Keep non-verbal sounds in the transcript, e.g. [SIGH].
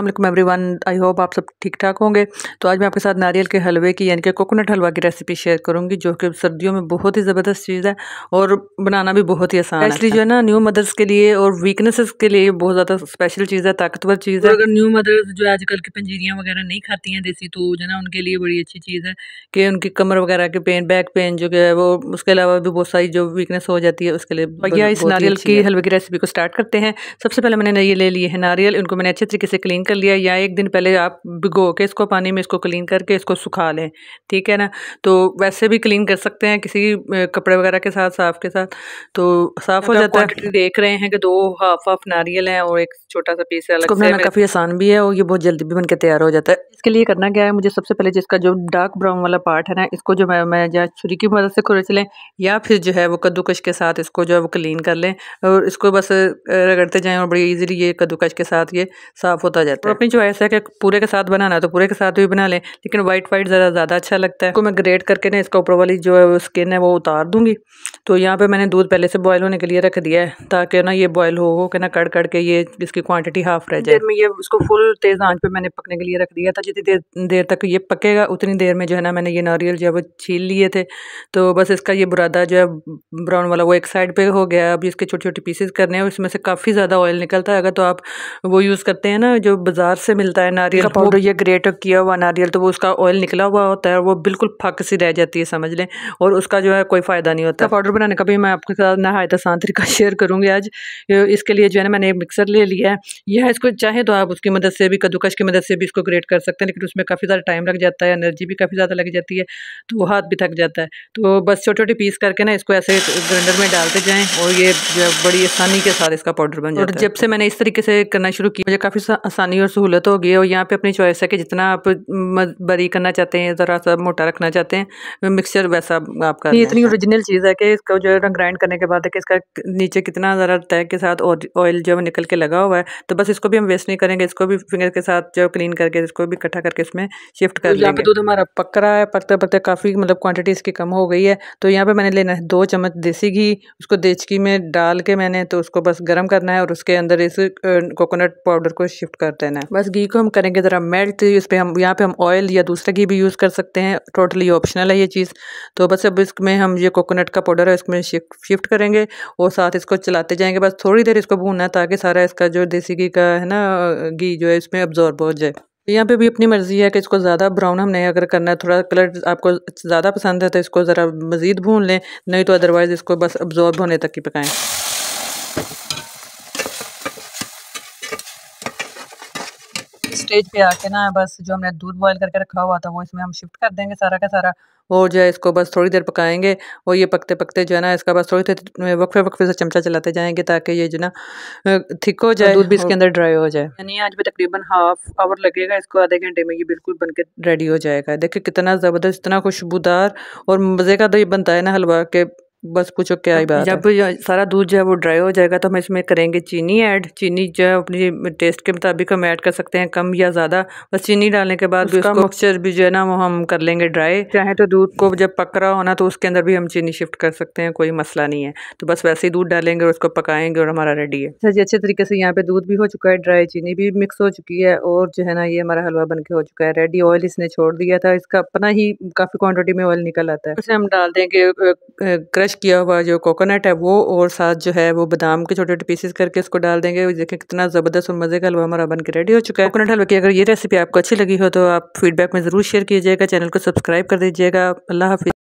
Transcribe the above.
Allah every one I hope आप सब ठीक ठाक होंगे तो आज मैं आपके साथ नारियल के हलवे की यानी कि कोकोनट हलवा की रेसिपी शेयर करूंगी जो कि सर्दियों में बहुत ही ज़बरदस्त चीज़ है और बनाना भी बहुत ही आसान है इसलिए जो है ना न्यू मदर्स के लिए और वीकनेसेस के लिए बहुत ज़्यादा स्पेशल चीज़ है ताकतवर चीज़ है अगर न्यू मदर्स जो आजकल की पंजीरियाँ वगैरह नहीं खाती हैं देसी तो जो है ना उनके लिए बड़ी अच्छी चीज़ है कि उनकी कमर वगैरह के पेन बैक पेन जो है वो उसके अलावा भी बहुत सारी जो वीकनेस हो जाती है उसके लिए भैया तो इस नारियल की हलवे की रेसिपी को स्टार्ट करते हैं सबसे पहले मैंने ये ले लिए हैं नारियल उनको मैंने अच्छे तरीके से क्लीन कर लिया या एक दिन पहले आप भिगो के इसको पानी में इसको क्लीन करके इसको सुखा लें ठीक है ना तो वैसे भी क्लीन कर सकते हैं किसी कपड़े वगैरह के साथ साफ के साथ तो साफ हो जाता है देख रहे हैं कि दो हाफ हाफ नारियल हैं और एक छोटा सा पीस है काफ़ी आसान भी है और ये बहुत जल्दी भी बन तैयार हो जाता है इसके लिए करना क्या है मुझे सबसे पहले जिसका जो डार्क ब्राउन वाला पार्ट है ना इसको जो मैं मैं या छुरी की मदद से खुरच लें या फिर जो है वो कद्दूकश के साथ इसको जो है वो क्लीन कर लें और इसको बस रगड़ते जाएं और बड़ी ईजिली ये कद्दूकश के साथ ये साफ़ होता जाता है जाता है और अपनी है कि पूरे के साथ बनाना तो पूरे के साथ भी बना लें लेकिन वाइट वाइट ज़रा ज़्यादा अच्छा लगता है तो मैं ग्रेट करके ना इसका ऊपर वाली जो है स्किन है वो उतार दूँगी तो यहाँ पर मैंने दूध पहले से बॉयल होने के लिए रख दिया है ताकि ना ये बॉयल हो हो के ना कड़ कड़ के ये इसकी क्वांटिटी हाफ रह जाए मैं ये उसको फुल तेज़ आंच पर मैंने पकने के लिए रख दिया था जितनी देर देर तक ये पकेगा उतनी देर में जो है ना मैंने ये नारियल जो है वो छील लिए थे तो बस इसका ये बुरादा जो है ब्राउन वाला वो एक साइड पर हो गया अब इसके छोटे छोटे पीसेज करने हैं इसमें से काफ़ी ज़्यादा ऑयल निकलता है अगर तो आप वो यूज़ करते हैं ना जो बाज़ार से मिलता है नारियल का पाउडर या ग्रेट किया हुआ नारियल तो वो उसका ऑयल निकला हुआ होता है वो बिल्कुल फक सी रह जाती है समझ लें और उसका जो है कोई फ़ायदा नहीं होता पाउडर बनाने का भी मैं आपके साथ नहायत आसान तरीका शेयर [LAUGHS] करूँगी आज इसके लिए जो है ना मैंने एक मिक्सर ले लिया है यह इसको चाहे तो आप उसकी मदद से भी कद्दूकश की मदद से भी इसको ग्रेट कर सकते हैं लेकिन उसमें काफ़ी ज़्यादा टाइम लग जाता है एनर्जी भी काफ़ी ज़्यादा लग जाती है तो वो हाथ भी थक जाता है तो बस छोटे छोटे पीस करके ना इसको ऐसे ग्राइंडर में डालते जाएँ और ये बड़ी आसानी के साथ इसका पाउडर बन जाता है और जब से मैंने इस तरीके से करना शुरू किया मुझे काफ़ी आसान आसानी और सहूलत होगी और यहाँ पे अपनी चॉइस है कि जितना आप बरी करना चाहते हैं ज़रा सा मोटा रखना चाहते हैं मिक्सचर वैसा आपका इतनी ओरिजिनल अच्छा। चीज़ है कि इसको जो है ग्राइंड करने के बाद है कि इसका नीचे कितना ज़रा तय के साथ ऑयल जो निकल के लगा हुआ है तो बस इसको भी हम वेस्ट नहीं करेंगे इसको भी फिंगर के साथ जो क्लीन करके इसको भी इकट्ठा करके इसमें शिफ्ट कर तो यहाँ दूध हमारा पक रहा है पकते पकते काफ़ी मतलब क्वान्टिटी इसकी कम हो गई है तो यहाँ पे मैंने लेना है दो चम्मच देसी घी उसको देचकी में डाल के मैंने तो उसको बस गर्म करना है और उसके अंदर इस कोकोनट पाउडर को शिफ्ट कर देना है बस घी को हम करेंगे ज़रा मेल्ट इस पर हम यहाँ पे हम ऑयल या दूसरा घी भी यूज़ कर सकते हैं टोटली ऑप्शनल है ये चीज़ तो बस अब इसमें हम ये कोकोनट का पाउडर है इसमें शिफ्ट करेंगे और साथ इसको चलाते जाएंगे बस थोड़ी देर इसको भूनना है ताकि सारा इसका जो देसी घी का है ना घी जो है इसमें अब्जॉर्ब हो जाए यहाँ पे भी अपनी मर्ज़ी है कि इसको ज़्यादा ब्राउन हमने अगर करना है थोड़ा कलर आपको ज़्यादा पसंद है तो इसको ज़रा मज़ीद भून लें नहीं तो अदरवाइज़ इसको बस अब्जॉर्ब होने तक ही पकाएं स्टेज पे आके ना बस जो हमने दूध बॉयल करके रखा हुआ था वो इसमें हम शिफ्ट कर देंगे सारा का सारा और जो है इसको बस थोड़ी देर पकाएंगे और ये पकते पकते जो है ना इसका बस थोड़ी देर वक्फे वक्फे से चमचा चलाते जाएंगे ताकि ये जो ना थिक हो जाए दूध भी इसके अंदर ड्राई हो जाए यानी आज भी तकरीबन हाफ आवर लगेगा इसको आधे घंटे में ये बिल्कुल बन के रेडी हो जाएगा देखिए कितना ज़बरदस्त इतना खुशबूदार और मज़े का तो ये बनता है ना हलवा के बस पूछो क्या ही बात जब सारा दूध जो है वो ड्राई हो जाएगा तो हम इसमें करेंगे चीनी ऐड चीनी जो है अपनी टेस्ट के मुताबिक हम ऐड कर सकते हैं कम या ज़्यादा बस चीनी डालने के बाद उसका मिक्सचर भी जो है ना वो हम कर लेंगे ड्राई चाहे तो दूध को जब पक रहा होना तो उसके अंदर भी हम चीनी शिफ्ट कर सकते हैं कोई मसला नहीं है तो बस वैसे ही दूध डालेंगे और उसको पकाएंगे और हमारा रेडी है सर जी अच्छे तरीके से यहाँ पे दूध भी हो चुका है ड्राई चीनी भी मिक्स हो चुकी है और जो है ना ये हमारा हलवा बन के हो चुका है रेडी ऑयल इसने छोड़ दिया था इसका अपना ही काफ़ी क्वान्टिटी में ऑयल निकल आता है उसे हम डाल देंगे क्रश किया हुआ जो कोकोनट है वो और साथ जो है वो बादाम के छोटे छोटे पीसेस करके उसको डाल देंगे देखें कितना ज़बरदस्त और मज़े का हलवा हमारा बन के रेडी हो चुका है कोकोनट हलवा की अगर ये रेसिपी आपको अच्छी लगी हो तो आप फीडबैक में ज़रूर शेयर कीजिएगा चैनल को सब्सक्राइब कर दीजिएगा अल्लाह हाफि